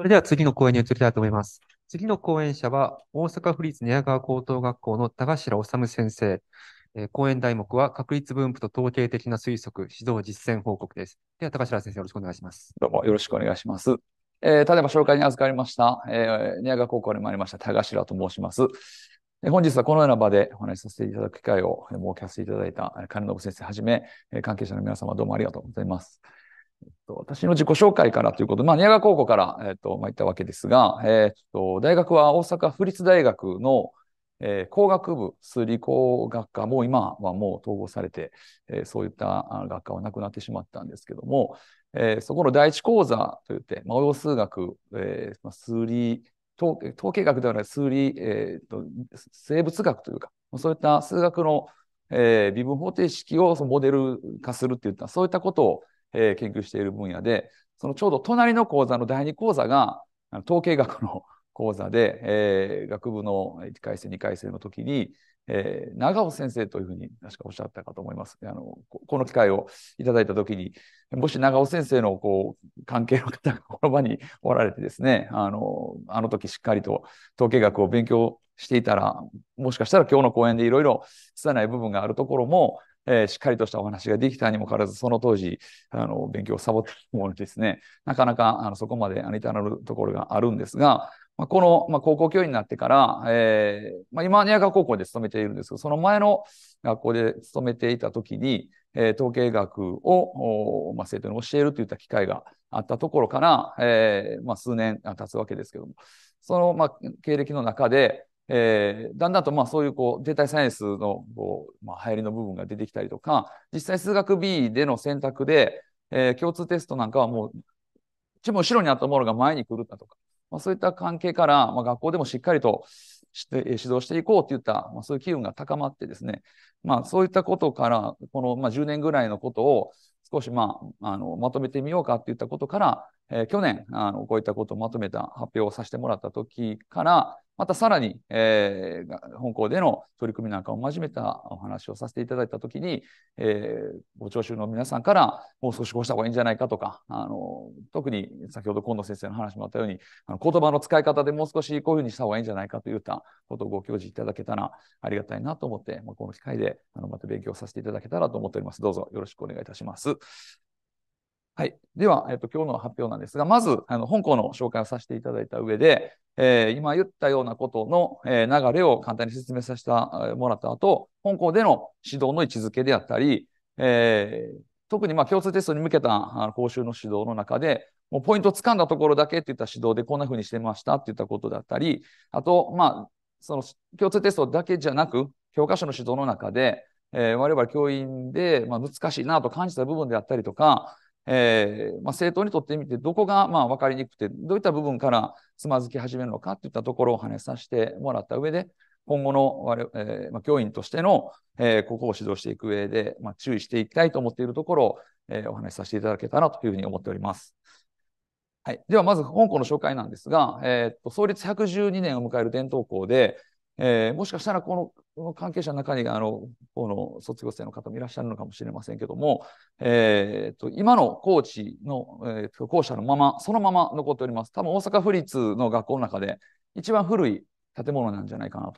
それでは次の講演に移りたいと思います。次の講演者は、大阪府立寝屋川高等学校の田頭治先生。えー、講演題目は、確率分布と統計的な推測、指導実践報告です。では、田頭先生、よろしくお願いします。どうもよろしくお願いします。えー、ただいま紹介に預かりました、えー、寝屋川高校に参りました、田頭と申します。本日はこのような場でお話しさせていただく機会を設けさせていただいた金信先生はじめ、関係者の皆様どうもありがとうございます。私の自己紹介からということ、まあ、宮川高校から、えっ、と、まあ、行ったわけですが、えっ、と、大学は大阪府立大学の、えー、工学部、数理工学科も今はもう統合されて、えー、そういった学科はなくなってしまったんですけども、えー、そこの第一講座といって、まあ、応用数学、えー、まあ、数理、統計学ではない数理、えーと、生物学というか、そういった数学の、えー、微分方程式をそのモデル化するっていった、そういったことをえー、研究している分野で、そのちょうど隣の講座の第2講座が、統計学の講座で、えー、学部の1回生、2回生の時に、えー、長尾先生というふうに確かおっしゃったかと思います。あのこの機会をいただいた時に、もし長尾先生のこう関係の方がこの場におられてですね、あのあの時しっかりと統計学を勉強していたら、もしかしたら今日の講演でいろいろ拙い部分があるところも、えー、しっかりとしたお話ができたにもかかわらず、その当時、あの勉強をサボっているものですね、なかなかあのそこまでたなるところがあるんですが、まあ、この、まあ、高校教員になってから、えーまあ、今宮川高校で勤めているんですけど、その前の学校で勤めていたときに、えー、統計学を、まあ、生徒に教えるといった機会があったところから、えーまあ、数年経つわけですけども、その、まあ、経歴の中で、えー、だんだんとまあそういうこうデータサイエンスのこう、まあ、流行りの部分が出てきたりとか、実際数学 B での選択で、えー、共通テストなんかはもう、一番後ろにあったものが前に来るんだとか、まあ、そういった関係から、まあ、学校でもしっかりとして、え指導していこうといった、まあ、そういう機運が高まってですね、まあ、そういったことから、この、まあ、10年ぐらいのことを少し、まあ、あのまとめてみようかといったことから、えー、去年あの、こういったことをまとめた発表をさせてもらった時から、またさらに、えー、本校での取り組みなんかを交めたお話をさせていただいたときに、えー、ご聴衆の皆さんから、もう少しこうした方がいいんじゃないかとか、あの特に先ほど近藤先生の話もあったように、あの言葉の使い方でもう少しこういうふうにした方がいいんじゃないかといったことをご教示いただけたらありがたいなと思って、まあ、この機会であのまた勉強させていただけたらと思っております。どうぞよろしくお願いいたします。はい。では、えっと、今日の発表なんですが、まず、あの、本校の紹介をさせていただいた上で、えー、今言ったようなことの、えー、流れを簡単に説明させてもらった後、本校での指導の位置づけであったり、えー、特にまあ共通テストに向けた講習の指導の中で、もうポイントを掴んだところだけっていった指導でこんな風にしてましたっていったことだったり、あと、まあ、その共通テストだけじゃなく、教科書の指導の中で、えー、我々教員で、まあ、難しいなと感じた部分であったりとか、えーまあ、政党にとってみてどこがまあ分かりにくくてどういった部分からつまずき始めるのかといったところを跳ねさせてもらった上で今後の我、えーまあ、教員としての、えー、ここを指導していく上で、まあ、注意していきたいと思っているところを、えー、お話しさせていただけたらというふうに思っております。はい、ではまず本校の紹介なんですが、えー、っと創立112年を迎える伝統校で、えー、もしかしたらこの関係者の中にあのこの卒業生の方もいらっしゃるのかもしれませんけども、えーと、今の高知の、え校舎のままそのまま残っております多分大阪府立の学校の中で一番古い建物なんじゃないかなという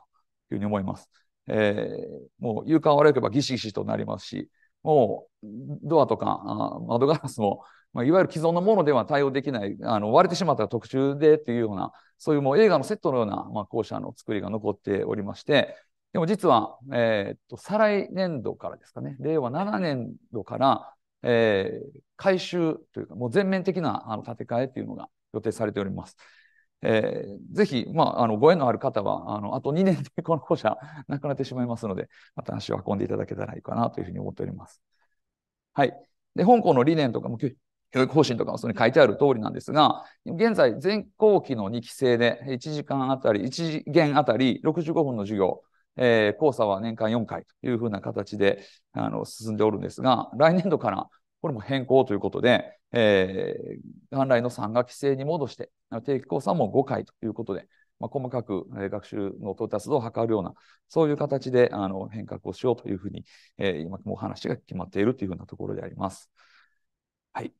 ふうに思います、えー、もう床を歩けばギシギシとなりますしもうドアとか窓ガラスもまあ、いわゆる既存のものでは対応できない、あの割れてしまった特注でっていうような、そういうもう映画のセットのような、まあ、校舎の作りが残っておりまして、でも実は、えー、っと、再来年度からですかね、令和7年度から、えー、改修というか、もう全面的なあの建て替えというのが予定されております。えー、ぜひ、まあ、あの、ご縁のある方は、あの、あと2年でこの校舎なくなってしまいますので、また足を運んでいただけたらいいかなというふうに思っております。はい。で、本校の理念とかも教育方針とかもそれに書いてある通りなんですが、現在、全校期の2期生で1時間あたり、1限あたり65分の授業、えー、講座は年間4回というふうな形であの進んでおるんですが、来年度からこれも変更ということで、えー、元来の3学期制に戻して、定期講座も5回ということで、まあ、細かく学習の到達度を図るような、そういう形であの変革をしようというふうに、えー、今もう話が決まっているというふうなところであります。はい。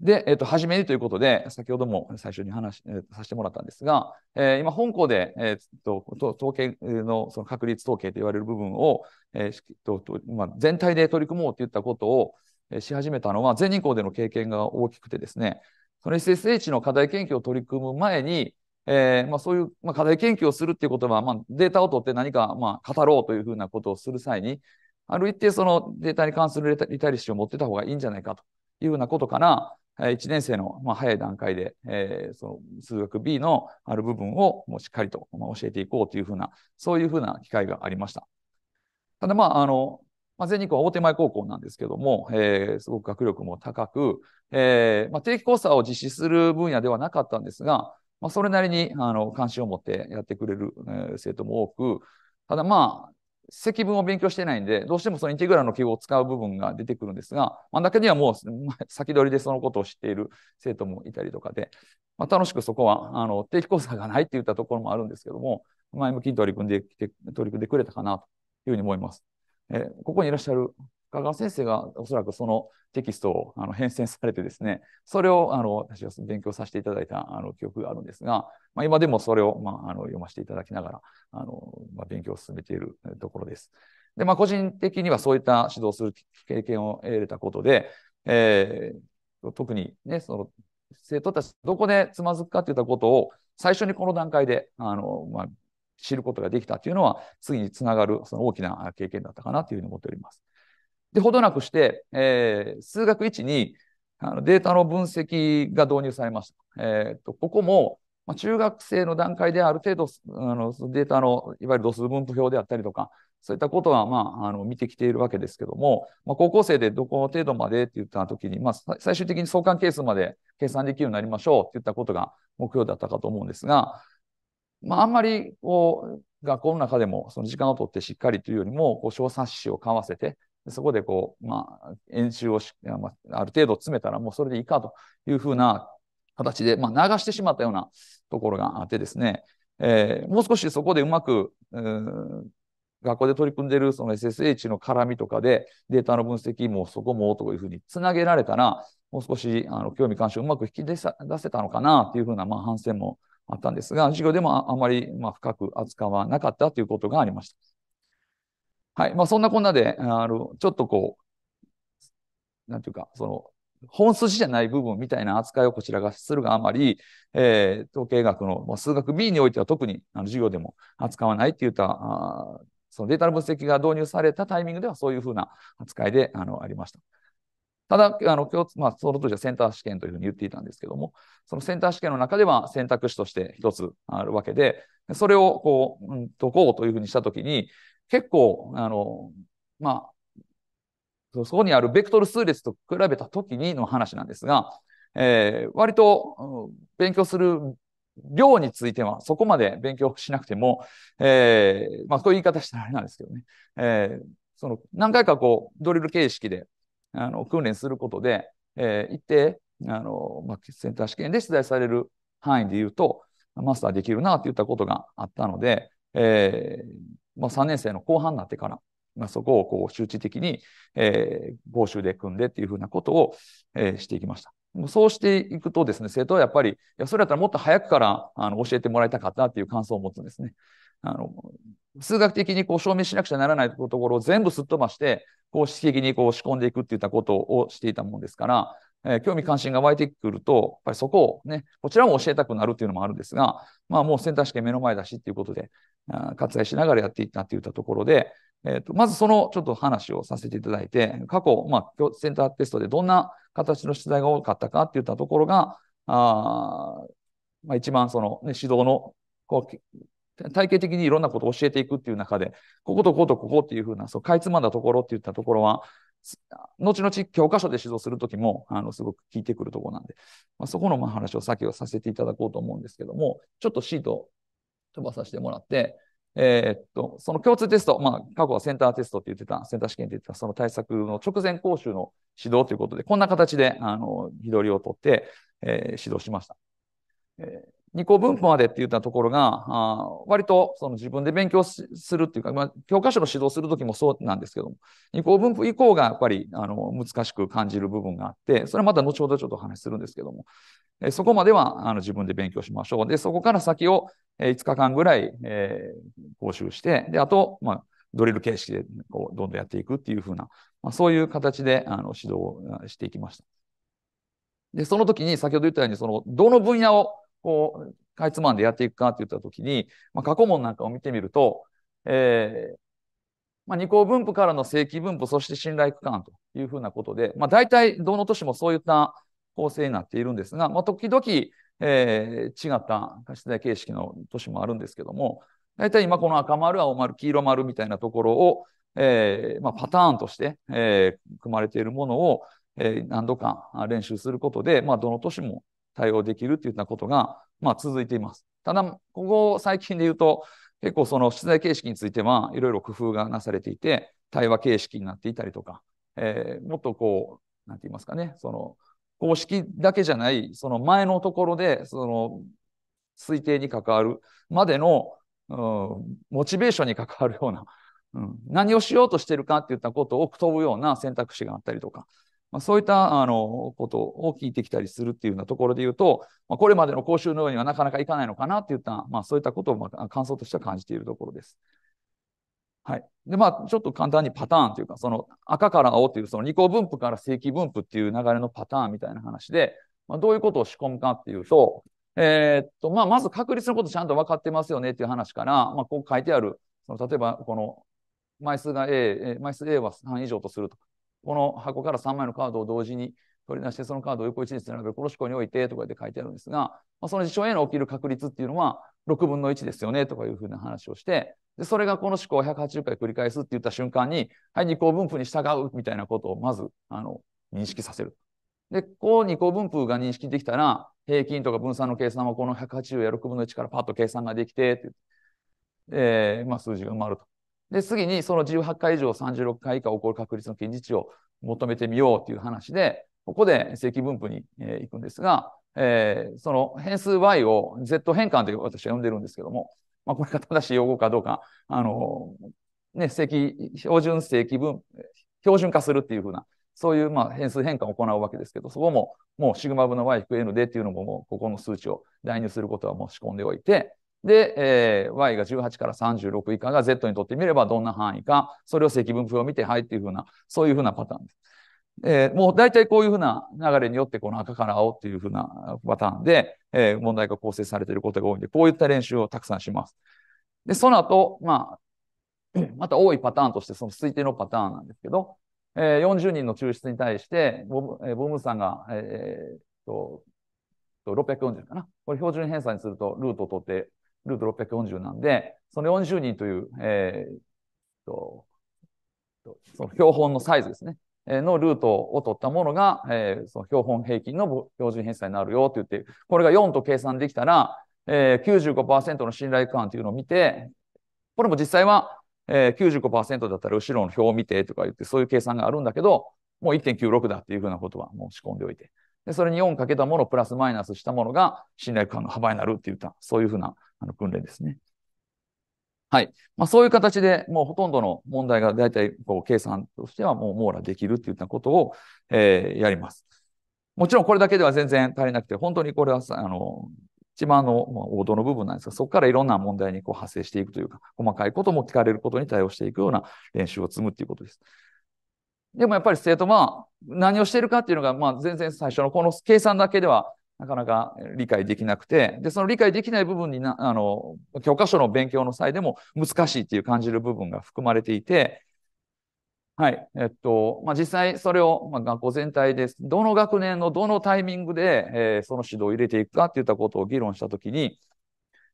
で、えっと、初めにということで、先ほども最初に話、えー、させてもらったんですが、えー、今、本校で、えー、っと、統計のその確率統計と言われる部分を、えー、っと、まあ、全体で取り組もうと言ったことを、えし始めたのは、全人口での経験が大きくてですね、その SSH の課題研究を取り組む前に、えーまあ、そういう、まあ、課題研究をするっていうことは、まあ、データを取って何か、まあ、語ろうというふうなことをする際に、ある一定そのデータに関するリタリシーを持ってた方がいいんじゃないかというふうなことから、1年生の、まあ、早い段階で、えー、その数学 B のある部分をもうしっかりと、まあ、教えていこうというふうな、そういうふうな機会がありました。ただ、まあ、あの、まあ、全日空は大手前高校なんですけども、えー、すごく学力も高く、えーまあ、定期交差を実施する分野ではなかったんですが、まあ、それなりにあの関心を持ってやってくれる、えー、生徒も多く、ただまあ、積分を勉強してないんで、どうしてもそのインテグラルの記号を使う部分が出てくるんですが、まあ、けにはもう 先取りでそのことを知っている生徒もいたりとかで、まあ、楽しくそこはあの定期講座がないっていったところもあるんですけども、前向きに取り組んできて、取り組んでくれたかなというふうに思います。えー、ここにいらっしゃる香川先生がおそらくそのテキストをあの変遷されてですね、それをあの私が勉強させていただいたあの記憶があるんですが、まあ、今でもそれを、まあ、あの読ませていただきながら、あのまあ、勉強を進めているところです。で、まあ、個人的にはそういった指導する経験を得れたことで、えー、特に、ね、その生徒たちどこでつまずくかといったことを最初にこの段階であの、まあ、知ることができたというのは次につながるその大きな経験だったかなというふうに思っております。で、ほどなくして、えー、数学1にあのデータの分析が導入されました。えーと、ここも、まあ、中学生の段階である程度あのデータのいわゆる度数分布表であったりとか、そういったことは、まあ、あの見てきているわけですけども、まあ、高校生でどこ程度までって言ったときに、まあ、最終的に相関係数まで計算できるようになりましょうって言ったことが目標だったかと思うんですが、まあ、あんまりこう学校の中でもその時間を取ってしっかりというよりもこう小冊子を買わせてそこでこう、まあ、演習をし、まあ、ある程度詰めたらもうそれでいいかというふうな形で、まあ、流してしまったようなところがあってですね、えー、もう少しそこでうまく、学校で取り組んでいるその SSH の絡みとかでデータの分析もそこもというふうにつなげられたら、もう少しあの興味関心をうまく引き出せたのかなというふうなまあ反省もあったんですが、授業でもあまりまあ深く扱わなかったということがありました。はい。まあ、そんなこんなで、あの、ちょっとこう、なんていうか、その、本筋じゃない部分みたいな扱いをこちらがするがあまり、えー、統計学の数学 B においては特にあの授業でも扱わないっていったあそのデータの分析が導入されたタイミングではそういうふうな扱いであのありました。ただ、あの日、まあ、その当時はセンター試験というふうに言っていたんですけども、そのセンター試験の中では選択肢として一つあるわけで、それをこう、うん、解こうというふうにしたときに、結構、あの、まあ、そこにあるベクトル数列と比べた時にの話なんですが、えー、割と勉強する量についてはそこまで勉強しなくても、えー、まあ、そういう言い方したらあれなんですけどね、えー、その何回かこう、ドリル形式であの訓練することで、えー、一定、あの、まあ、センター試験で出題される範囲で言うと、マスターできるなといったことがあったので、えー、まあ、3年生の後半になってから、まあ、そこをこう周知的に、えー、合衆で組んでっていうふうなことを、えー、していきました。もうそうしていくとですね、生徒はやっぱり、いや、それだったらもっと早くからあの教えてもらいたかったっていう感想を持つんですね。あの数学的にこう証明しなくちゃならないところを全部すっ飛ばして、公式的にこう仕込んでいくっていったことをしていたものですから、えー、興味関心が湧いてくると、やっぱりそこをね、こちらも教えたくなるっていうのもあるんですが、まあもうター試験目の前だしっていうことで、あ割愛しながらやっていったって言ったところで、えーと、とまずそのちょっと話をさせていただいて、過去、まあ、センターテストでどんな形の出題が多かったかって言ったところが、あまあ、一番その、ね、指導のこう体系的にいろんなことを教えていくっていう中で、こことこことここっていうふうな、そうかいつまんだところって言ったところは、後々教科書で指導するときも、あの、すごく効いてくるところなんで、まあ、そこの話を先をさせていただこうと思うんですけども、ちょっとシート飛ばさせてもらって、えー、っと、その共通テスト、まあ、過去はセンターテストって言ってた、センター試験って言ってた、その対策の直前講習の指導ということで、こんな形で、あの、日取りを取って、えー、指導しました。えー二項分布までって言ったところが、あ割とその自分で勉強するっていうか、まあ、教科書の指導するときもそうなんですけども、二項分布以降がやっぱりあの難しく感じる部分があって、それはまた後ほどちょっとお話しするんですけども、えそこまではあの自分で勉強しましょう。で、そこから先を、え5日間ぐらい、えー、講習して、で、あと、まあ、ドリル形式でこうどんどんやっていくっていうふうな、まあ、そういう形であの指導をしていきました。で、その時に先ほど言ったように、その、どの分野をこう、かいつまんでやっていくかって言ったときに、まあ、過去問なんかを見てみると、えー、まあ、二項分布からの正規分布、そして信頼区間というふうなことで、まあ、大体どの都市もそういった構成になっているんですが、まあ、時々、えー、違った貸し形式の都市もあるんですけども、大体今この赤丸、青丸、黄色丸みたいなところを、えーまあ、パターンとして、えー、組まれているものを、えー、何度か練習することで、まあ、どの都市も対応できるというようなことが、まあ、続いています。ただ、ここ最近で言うと、結構その出題形式についてはいろいろ工夫がなされていて、対話形式になっていたりとか、えー、もっとこう、なんて言いますかね、その公式だけじゃない、その前のところで、その推定に関わるまでの、うん、モチベーションに関わるような、うん、何をしようとしてるかっていったことを問うような選択肢があったりとか、まあ、そういったあのことを聞いてきたりするっていうようなところで言うと、まあ、これまでの講習のようにはなかなかいかないのかなっていった、まあ、そういったことをまあ感想としては感じているところです。はい。で、まあ、ちょっと簡単にパターンというか、その赤から青という、その二項分布から正規分布っていう流れのパターンみたいな話で、まあ、どういうことを仕込むかっていうと、えー、っと、まあ、まず確率のことちゃんと分かってますよねっていう話から、まあ、こう書いてある、その例えば、この枚数が A、枚数 A は3以上とすると。この箱から3枚のカードを同時に取り出して、そのカードを横一列並べる、この思考においてとかで書いてあるんですが、まあ、その事象への起きる確率っていうのは6分の1ですよねとかいうふうな話をして、でそれがこの思考を180回繰り返すって言った瞬間に、はい、二項分布に従うみたいなことをまずあの認識させる。で、こう二項分布が認識できたら、平均とか分散の計算はこの180や6分の1からパッと計算ができて、えーまあ、数字が埋まると。で、次にその18回以上36回以下起こる確率の近似値を求めてみようという話で、ここで正規分布に、えー、行くんですが、えー、その変数 y を z 変換という私は呼んでるんですけども、まあ、これが正しい用語かどうか、あのー、ね、規、標準正規分、標準化するっていうふうな、そういうまあ変数変換を行うわけですけど、そこももうシグマ分の y 引く n でっていうのももうここの数値を代入することはもう仕込んでおいて、で、えー、y が18から36以下が z にとってみればどんな範囲か、それを積分表を見て、はいっていうふうな、そういうふうなパターンです。えー、もう大体こういうふうな流れによって、この赤から青っていうふうなパターンで、えー、問題が構成されていることが多いんで、こういった練習をたくさんします。で、その後、まあ、また多いパターンとして、その推定のパターンなんですけど、えー、40人の抽出に対して、ボブ,、えー、ボムさんが、えー、と、640かな。これ標準偏差にすると、ルートを取ってルート640なんで、その40人という、えー、と、その標本のサイズですね。のルートを取ったものが、えー、その標本平均の標準偏差になるよって言って、これが4と計算できたら、えー、95%の信頼感というのを見て、これも実際は、えー、95%だったら後ろの表を見てとか言って、そういう計算があるんだけど、もう1.96だっていうふうなことはもう仕込んでおいて。で、それに4かけたものプラスマイナスしたものが信頼感の幅になるって言った、そういうふうなあの訓練ですね。はい。まあ、そういう形でもうほとんどの問題が大体こう計算としてはもう網羅できるっていうようなことを、えー、やります。もちろんこれだけでは全然足りなくて、本当にこれはあの一番の、まあ、王道の部分なんですが、そこからいろんな問題にこう発生していくというか、細かいことも聞かれることに対応していくような練習を積むっていうことです。でもやっぱり生徒は何をしているかっていうのが、まあ、全然最初のこの計算だけではなかなか理解できなくて、で、その理解できない部分にな、あの、教科書の勉強の際でも難しいっていう感じる部分が含まれていて、はい。えっと、まあ、実際それを、まあ、学校全体です。どの学年のどのタイミングで、えー、その指導を入れていくかっていったことを議論したときに、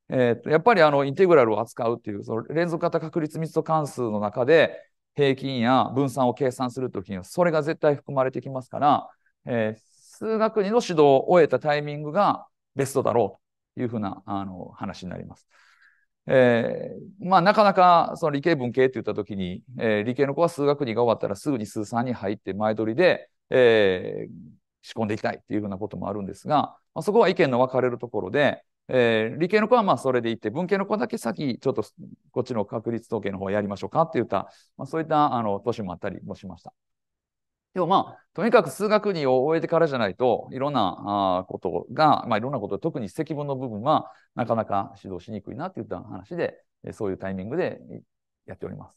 えー、っと、やっぱりあの、インテグラルを扱うっていう、その連続型確率密度関数の中で、平均や分散を計算するときには、それが絶対含まれてきますから、えー、数学の指導を終えたタイミングがベストだろうというふうなあの話になります。えー、まあなかなかその理系文系って言った時に、えー、理系の子は数学2が終わったらすぐに数3に入って前取りで、えー、仕込んでいきたいっていうふうなこともあるんですが、まあ、そこは意見の分かれるところで、えー、理系の子はまあそれでいって、文系の子だけ先、ちょっとこっちの確率統計の方やりましょうかって言った、まあ、そういったあの年もあったりもしました。でもまあ、とにかく数学に終えてからじゃないと、いろんなあことが、まあいろんなこと、特に積分の部分は、なかなか指導しにくいなといった話で、そういうタイミングでやっております。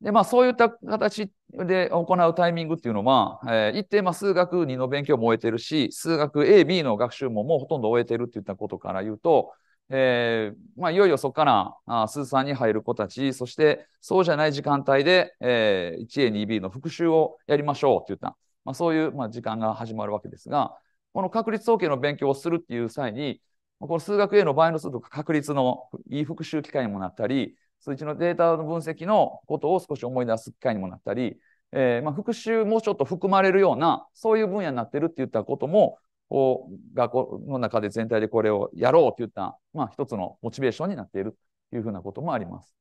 で、まあそういった形で行うタイミングっていうのは、えー、一定、まあ数学2の勉強も終えてるし、数学 A、B の学習ももうほとんど終えてるっていったことから言うと、えーまあ、いよいよそこからあスーさんに入る子たち、そしてそうじゃない時間帯で、えー、1A、2B の復習をやりましょうって言った、まあ、そういう、まあ、時間が始まるわけですが、この確率統計の勉強をするっていう際に、この数学 A の倍の数とか確率のいい復習機会にもなったり、数値のデータの分析のことを少し思い出す機会にもなったり、えーまあ、復習もちょっと含まれるような、そういう分野になってるって言ったことも、を学校の中で全体でこれをやろうといった、まあ、一つのモチベーションになっているというふうなこともあります。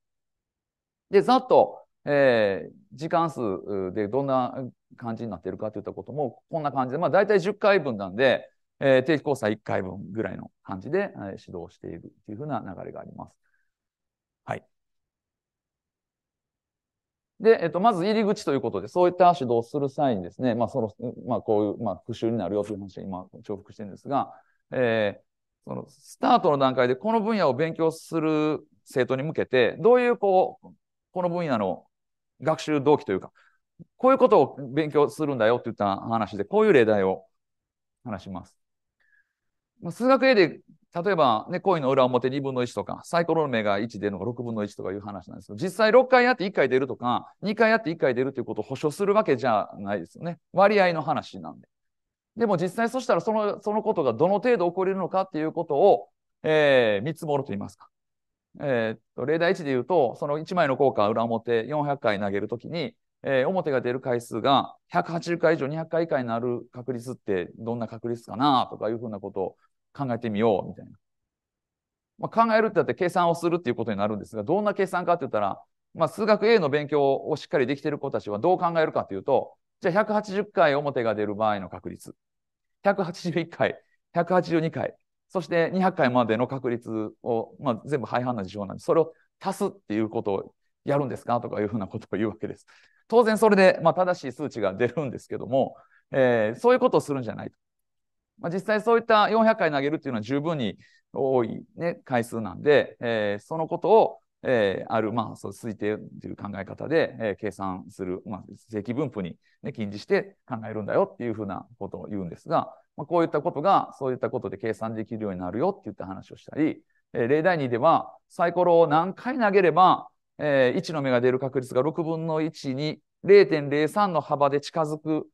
で、ざっと、えー、時間数でどんな感じになっているかといったことも、こんな感じで、まあ、大体10回分なんで、えー、定期交差1回分ぐらいの感じで、えー、指導しているというふうな流れがあります。で、えっと、まず入り口ということで、そういった指導をする際にですね、まあ、その、まあ、こういう、まあ、復習になるよという話が今、重複してるんですが、えー、その、スタートの段階でこの分野を勉強する生徒に向けて、どういう、こう、この分野の学習動機というか、こういうことを勉強するんだよって言った話で、こういう例題を話します。数学 A で例えば、ね、コインの裏表2分の1とか、サイコロの目が1出るのが6分の1とかいう話なんですけど、実際6回やって1回出るとか、2回やって1回出るということを保証するわけじゃないですよね。割合の話なんで。でも実際そしたらその、そのことがどの程度起こりるのかっていうことを、えー、見積もると言いますか。えー、と、例題1で言うと、その1枚の効果裏表400回投げるときに、えー、表が出る回数が180回以上200回以下になる確率ってどんな確率かなとかいうふうなことを考えてみよう、みたいな。まあ、考えるってだって計算をするっていうことになるんですが、どんな計算かって言ったら、まあ、数学 A の勉強をしっかりできている子たちはどう考えるかというと、じゃあ180回表が出る場合の確率、181回、182回、そして200回までの確率を、まあ、全部廃反な事象なんで、それを足すっていうことをやるんですかとかいうふうなことを言うわけです。当然それで、まあ、正しい数値が出るんですけども、えー、そういうことをするんじゃないと。まあ、実際そういった400回投げるっていうのは十分に多い、ね、回数なんで、えー、そのことを、えー、ある、まあ、そう推定という考え方で、えー、計算する、まあ、正規分布に、ね、近似して考えるんだよっていうふうなことを言うんですが、まあ、こういったことがそういったことで計算できるようになるよっていった話をしたり、えー、例題2ではサイコロを何回投げれば、えー、1の目が出る確率が6分の1に0.03の幅で近づく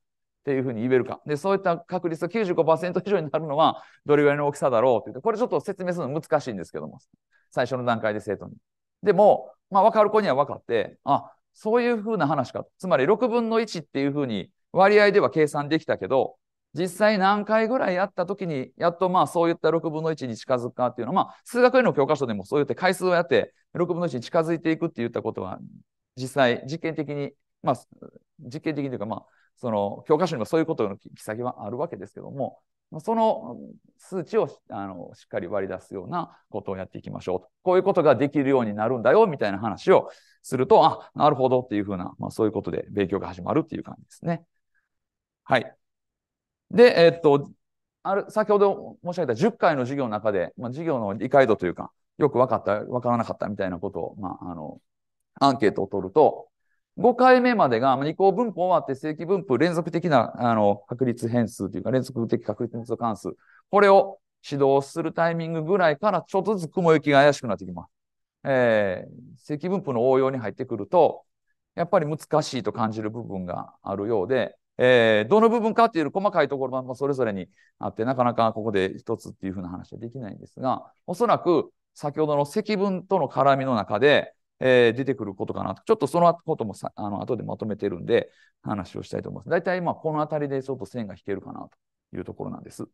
っていうふうに言えるか。で、そういった確率が95%以上になるのはどれぐらいの大きさだろうていうと、これちょっと説明するの難しいんですけども、最初の段階で生徒に。でも、まあ、分かる子には分かって、あ、そういうふうな話か。つまり6分の1っていうふうに割合では計算できたけど、実際何回ぐらいやった時に、やっとまあそういった6分の1に近づくかっていうのは、まあ数学への教科書でもそういって回数をやって6分の1に近づいていくって言ったことは、実際実験的に、まあ実験的にというかまあその教科書にもそういうことの記載はあるわけですけども、その数値をあのしっかり割り出すようなことをやっていきましょうと。こういうことができるようになるんだよみたいな話をすると、あ、なるほどっていうふうな、まあ、そういうことで勉強が始まるっていう感じですね。はい。で、えー、っと、ある先ほど申し上げた10回の授業の中で、まあ、授業の理解度というか、よく分かった、分からなかったみたいなことを、まあ、あの、アンケートを取ると、5回目までが、二項分布終わって正規分布、連続的な、あの、確率変数というか、連続的確率変数関数。これを指導するタイミングぐらいから、ちょっとずつ雲行きが怪しくなってきます。えー、正規分布の応用に入ってくると、やっぱり難しいと感じる部分があるようで、えー、どの部分かっていう細かいところはそれぞれにあって、なかなかここで一つっていうふうな話はできないんですが、おそらく先ほどの積分との絡みの中で、えー、出てくることかなと。ちょっとそのこともさあの後でまとめてるんで話をしたいと思います。大体まあこの辺りでちょっと線が引けるかなというところなんです。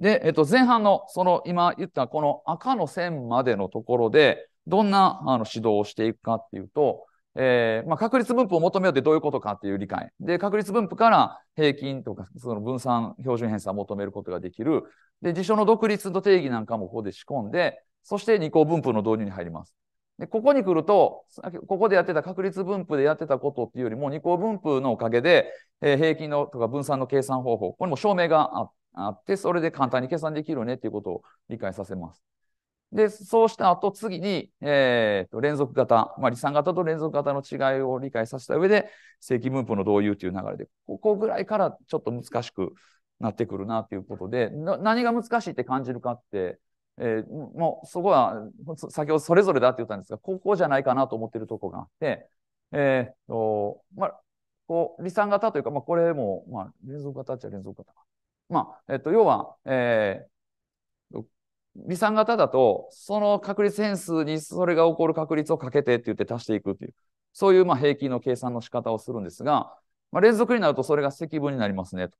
で、えっと、前半のその今言ったこの赤の線までのところでどんなあの指導をしていくかっていうと、えーまあ、確率分布を求めようってどういうことかっていう理解。で、確率分布から平均とか、その分散標準偏差を求めることができる。で、事象の独立の定義なんかもここで仕込んで、そして二項分布の導入に入ります。でここに来ると、ここでやってた確率分布でやってたことっていうよりも、二項分布のおかげで、えー、平均のとか分散の計算方法、これも証明があって、それで簡単に計算できるねっていうことを理解させます。で、そうした後、次に、えーと、連続型、まあ、型と連続型の違いを理解させた上で、正規分布の導入という流れで、ここぐらいからちょっと難しくなってくるなということで、何が難しいって感じるかって、えー、もうそこは、先ほどそれぞれだって言ったんですが、ここじゃないかなと思っているところがあって、えっ、ー、と、まあ、こう、離散型というか、まあ、これも、まあ、連続型っちゃ連続型まあ、えっ、ー、と、要は、えー、離散型だと、その確率変数にそれが起こる確率をかけてって言って足していくっていう、そういうまあ平均の計算の仕方をするんですが、まあ、連続になるとそれが積分になりますねと。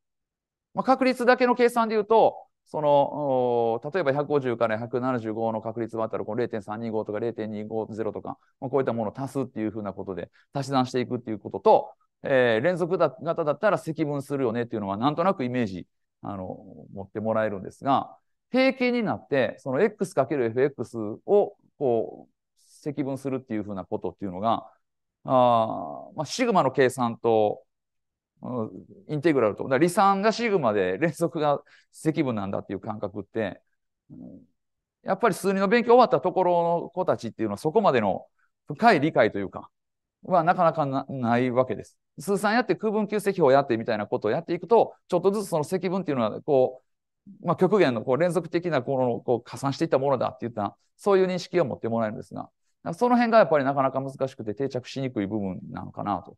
まあ、確率だけの計算で言うと、その、例えば150から175の確率もあったら、この0.325とか0.250とか、まあ、こういったものを足すっていうふうなことで、足し算していくっていうことと、えー、連続型だったら積分するよねっていうのは、なんとなくイメージ、あの、持ってもらえるんですが、平均になって、その x×fx を、こう、積分するっていうふうなことっていうのが、あまあ、シグマの計算と、インテグラルと。だ離散がシグマで連続が積分なんだっていう感覚って、やっぱり数理の勉強終わったところの子たちっていうのはそこまでの深い理解というか、はなかなかないわけです。数算やって空分級積法やってみたいなことをやっていくと、ちょっとずつその積分っていうのは、こう、まあ、極限のこう連続的なこのこう加算していったものだっていった、そういう認識を持ってもらえるんですが、その辺がやっぱりなかなか難しくて定着しにくい部分なのかなと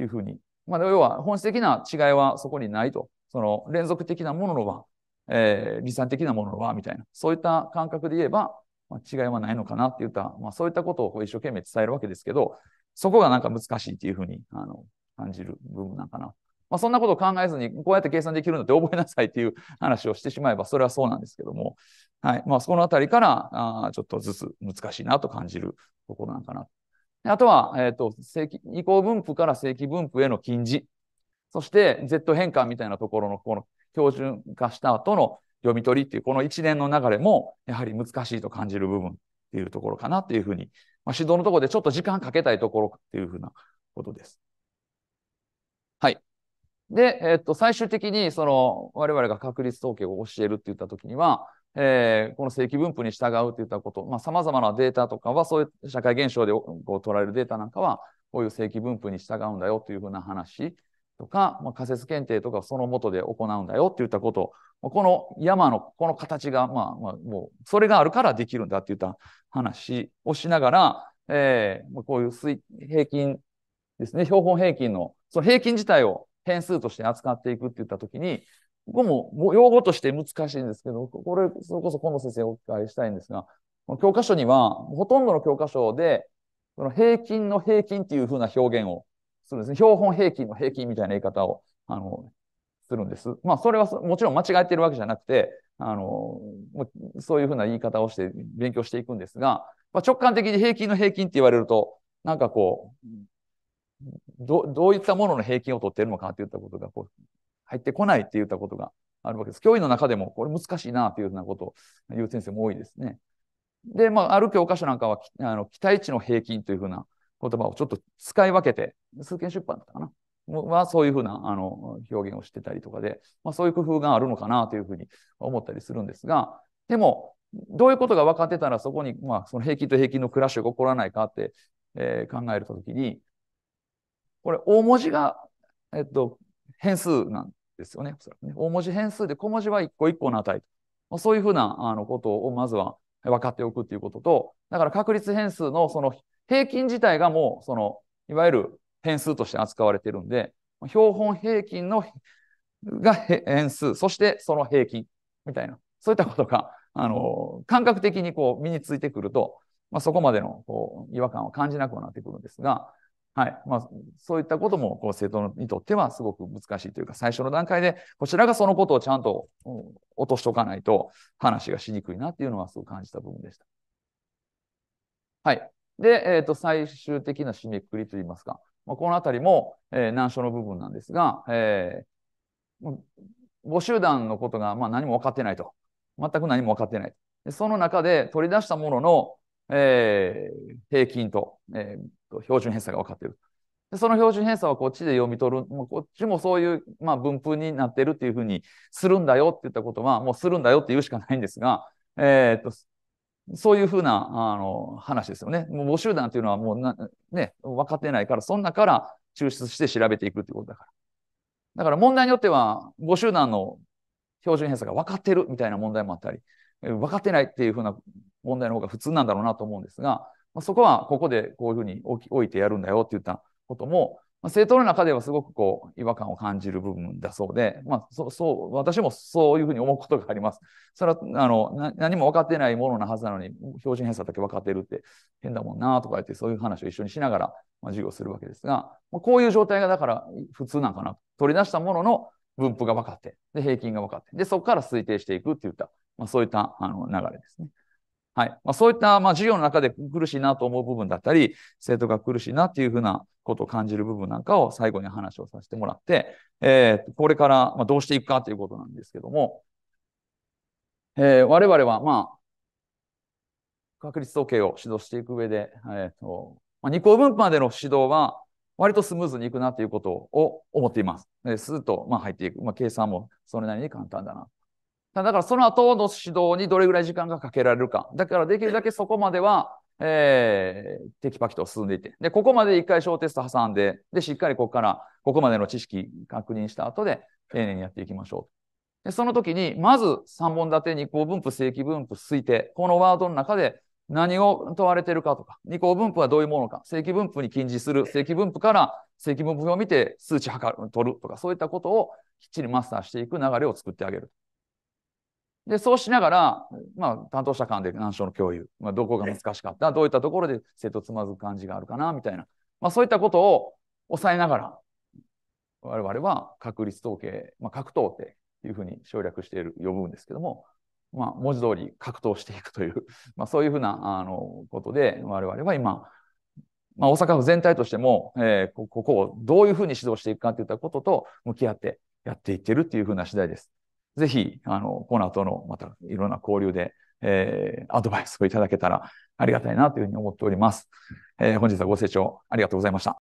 いうふうにまあ、要は本質的な違いはそこにないと。その連続的なものの和、えー、理算的なものの和みたいな、そういった感覚で言えば、まあ、違いはないのかなって言った、まあ、そういったことを一生懸命伝えるわけですけど、そこがなんか難しいっていうふうにあの感じる部分なんかな。まあ、そんなことを考えずに、こうやって計算できるのって覚えなさいっていう 話をしてしまえば、それはそうなんですけども、はい。まあ、そこのあたりから、あちょっとずつ難しいなと感じるところなんかな。あとは、えっ、ー、と、正規、移行分布から正規分布への近似。そして、Z 変換みたいなところの、この標準化した後の読み取りっていう、この一連の流れも、やはり難しいと感じる部分っていうところかなっていうふうに、まあ、指導のところでちょっと時間かけたいところっていうふうなことです。はい。で、えっ、ー、と、最終的に、その、我々が確率統計を教えるって言ったときには、えー、この正規分布に従うといったこと、さまざ、まなデータとかは、そういう社会現象でこう取られるデータなんかは、こういう正規分布に従うんだよというふうな話とか、まあ、仮説検定とかそのもとで行うんだよっていったことを、この山のこの形が、まあまあ、もうそれがあるからできるんだっていった話をしながら、えー、こういう水平均ですね、標本平均の、その平均自体を変数として扱っていくっていったときに、も用語として難しいんですけど、これ、それこそ今野先生にお伺いしたいんですが、この教科書には、ほとんどの教科書で、この平均の平均っていうふうな表現をするんですね。標本平均の平均みたいな言い方を、あの、するんです。まあ、それはもちろん間違えてるわけじゃなくて、あの、そういうふうな言い方をして勉強していくんですが、まあ、直感的に平均の平均って言われると、なんかこう、ど、どういったものの平均を取ってるのかっていったことが、こう、入ってこないって言ったことがあるわけです。教員の中でもこれ難しいなというふうなことを言う先生も多いですね。で、まあ、ある教科書なんかはあの期待値の平均というふうな言葉をちょっと使い分けて、数件出版だったかな。はそういうふうなあの表現をしてたりとかで、まあ、そういう工夫があるのかなというふうに思ったりするんですが、でも、どういうことが分かってたら、そこに、まあ、その平均と平均のクラッシュが起こらないかって、えー、考えるときに、これ、大文字が、えっと、変数なんですよね。そね大文字変数で小文字は一個一個の値と。まあ、そういうふうなあのことをまずは分かっておくっていうことと、だから確率変数のその平均自体がもうそのいわゆる変数として扱われてるんで、標本平均のが変数、そしてその平均みたいな、そういったことが、あの、感覚的にこう身についてくると、まあ、そこまでのこう違和感を感じなくなってくるんですが、はい。まあ、そういったことも、こう、政党にとってはすごく難しいというか、最初の段階で、こちらがそのことをちゃんと、うん、落としとかないと、話がしにくいなっていうのは、すごく感じた部分でした。はい。で、えっ、ー、と、最終的な締めくくりといいますか、まあ、このあたりも、えー、難所の部分なんですが、えー、募集団のことが、まあ、何も分かってないと。全く何も分かってない。その中で取り出したものの、えー、平均と、えー、と標準偏差が分かっている。でその標準偏差はこっちで読み取る、もうこっちもそういう、まあ、分布になってるっていうふうにするんだよって言ったことは、もうするんだよって言うしかないんですが、えー、っと、そういうふうなあの話ですよね。もう母集団っていうのはもうな、ね、分かってないから、そんなから抽出して調べていくってことだから。だから問題によっては、母集団の標準偏差が分かってるみたいな問題もあったり、分かってないっていうふうな問題の方が普通なんだろうなと思うんですが、まあ、そこはここでこういうふうに置いてやるんだよって言ったことも、まあ、政党の中ではすごくこう違和感を感じる部分だそうで、まあ、そそう私もそういうふうに思うことがあります。それはあの何も分かってないものなはずなのに標準偏差だけ分かってるって変だもんなとか言ってそういう話を一緒にしながら、まあ、授業するわけですが、まあ、こういう状態がだから普通なんかな取り出したものの分布が分かってで平均が分かってでそこから推定していくっていった、まあ、そういったあの流れですね。はい。まあ、そういった、まあ、授業の中で苦しいなと思う部分だったり、生徒が苦しいなっていうふうなことを感じる部分なんかを最後に話をさせてもらって、えー、これから、まどうしていくかということなんですけども、えー、我々は、まあ、確率統計を指導していく上で、えーとまあ、二項分までの指導は、割とスムーズにいくなということを思っています。スーッと、まあ、入っていく。まあ、計算もそれなりに簡単だな。だからその後の指導にどれぐらい時間がかけられるか。だからできるだけそこまでは、えー、テキパキと進んでいって。で、ここまで一回小テスト挟んで、で、しっかりここから、ここまでの知識確認した後で、丁寧にやっていきましょう。で、その時に、まず3本立て、二項分布、正規分布、推定。このワードの中で何を問われてるかとか、二項分布はどういうものか、正規分布に近似する、正規分布から正規分布を見て数値測る、取るとか、そういったことをきっちりマスターしていく流れを作ってあげる。で、そうしながら、まあ、担当者間で難所の共有、まあ、どこが難しかった、どういったところで生徒つまずく感じがあるかな、みたいな、まあ、そういったことを抑えながら、我々は確率統計、まあ、格闘っていうふうに省略している、呼ぶんですけども、まあ、文字通り格闘していくという、まあ、そういうふうなあのことで、我々は今、まあ、大阪府全体としても、えー、ここをどういうふうに指導していくかといったことと向き合ってやっていってるっていうふうな次第です。ぜひ、あの、この後の、またいろんな交流で、えー、アドバイスをいただけたらありがたいなというふうに思っております。えー、本日はご清聴ありがとうございました。